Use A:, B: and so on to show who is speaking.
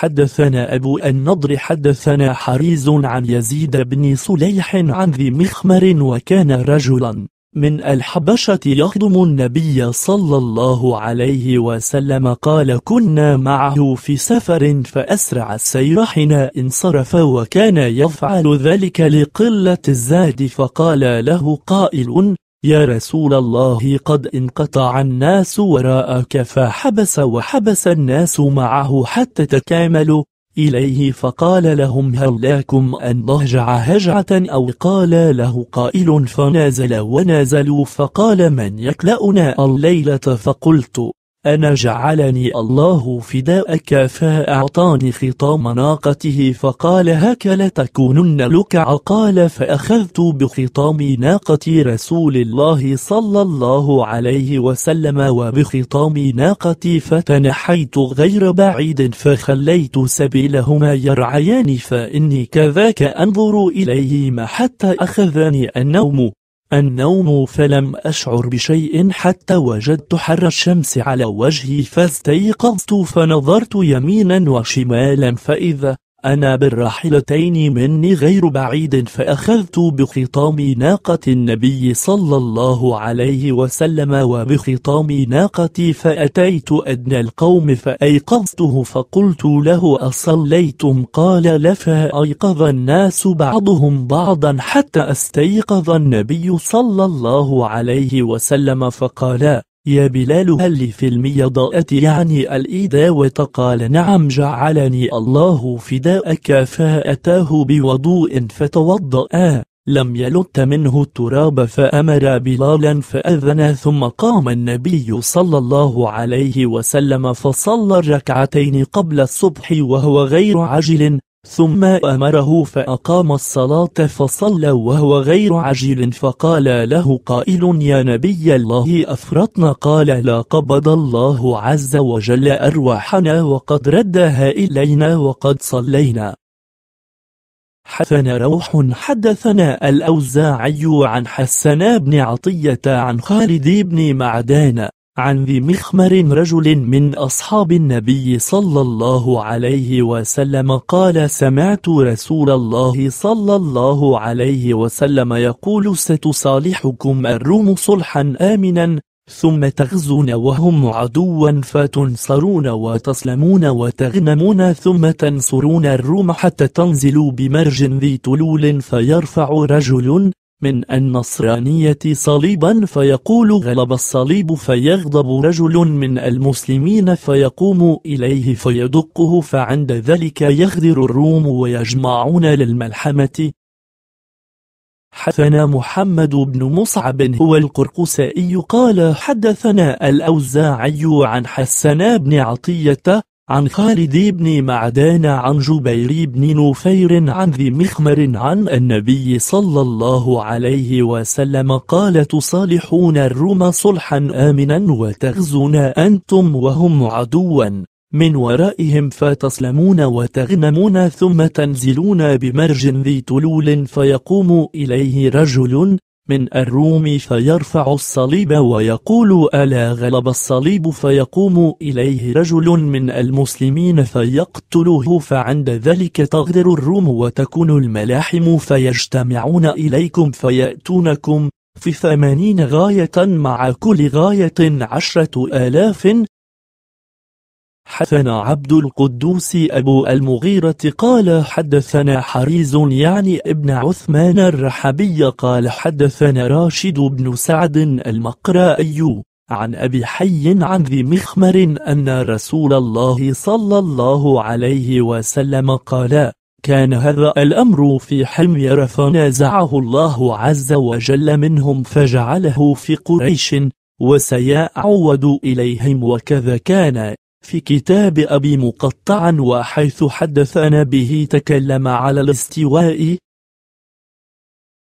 A: حدثنا أبو النضر حدثنا حريز عن يزيد بن صليح عن ذي مخمر وكان رجلا من الحبشة يخدم النبي صلى الله عليه وسلم قال كنا معه في سفر فأسرع السير حين انصرف وكان يفعل ذلك لقلة الزاد فقال له قائل يا رسول الله قد انقطع الناس وراءك فحبس وحبس الناس معه حتى تكاملوا إليه فقال لهم هل لكم أن نهجع هجعة أو قال له قائل فنازل ونازلوا فقال من يكلأنا الليلة فقلت أنا جعلني الله فداءك فأعطاني خطام ناقته فقال هك لتكونن لكع قال فأخذت بخطام ناقة رسول الله صلى الله عليه وسلم وبخطام ناقتي فتنحيت غير بعيد فخليت سبيلهما يرعيان فإني كذاك أنظر إليهما حتى أخذني النوم النوم فلم أشعر بشيء حتى وجدت حر الشمس على وجهي فاستيقظت فنظرت يمينا وشمالا فإذا أنا بالراحلتين مني غير بعيد فأخذت بخطام ناقة النبي صلى الله عليه وسلم وبخطام ناقتي فأتيت أدنى القوم فأيقظته فقلت له أصليتم قال لفأيقظ الناس بعضهم بعضا حتى استيقظ النبي صلى الله عليه وسلم فقال يا بلال هل لي في الميضاءة يعني الإيداء قال نعم جعلني الله فداءك فأتاه بوضوء فتوضأ لم يلت منه التراب فأمر بلالا فأذن ثم قام النبي صلى الله عليه وسلم فصلى الركعتين قبل الصبح وهو غير عجل ثم أمره فأقام الصلاة فصلى وهو غير عجل فقال له قائل يا نبي الله أفرطنا قال لا قبض الله عز وجل أرواحنا وقد ردها إلينا وقد صلينا حثنا روح حدثنا الأوزاعي عن حسنا بن عطية عن خالد بن معدان عن ذي مخمر رجل من أصحاب النبي صلى الله عليه وسلم قال سمعت رسول الله صلى الله عليه وسلم يقول ستصالحكم الروم صلحا آمنا ثم تغزون وهم عدوا فتنصرون وتسلمون وتغنمون ثم تنصرون الروم حتى تنزلوا بمرج ذي تلول فيرفع رجل من النصرانية صليبا فيقول غلب الصليب فيغضب رجل من المسلمين فيقوم إليه فيدقه فعند ذلك يغدر الروم ويجمعون للملحمة حدثنا محمد بن مصعب هو القرقسائي قال حدثنا الأوزاعي عن حسن بن عطية عن خالد بن معدان عن جبير بن نفير عن ذي مخمر عن النبي صلى الله عليه وسلم قال تصالحون الروم صلحا آمنا وتغزون أنتم وهم عدوا من ورائهم فتسلمون وتغنمون ثم تنزلون بمرج ذي تلول فيقوم إليه رجل من الروم فيرفع الصليب ويقول ألا غلب الصليب فيقوم إليه رجل من المسلمين فيقتله فعند ذلك تغدر الروم وتكون الملاحم فيجتمعون إليكم فيأتونكم في ثمانين غاية مع كل غاية عشرة آلاف حدثنا عبد القدوس أبو المغيرة قال حدثنا حريز يعني ابن عثمان الرحبي قال حدثنا راشد بن سعد المقرائي عن أبي حي عن ذي مخمر أن رسول الله صلى الله عليه وسلم قال كان هذا الأمر في حمير فنازعه الله عز وجل منهم فجعله في قريش وسيعود إليهم وكذا كان في كتاب أبي مقطع وحيث حدثنا به تكلم على الاستواء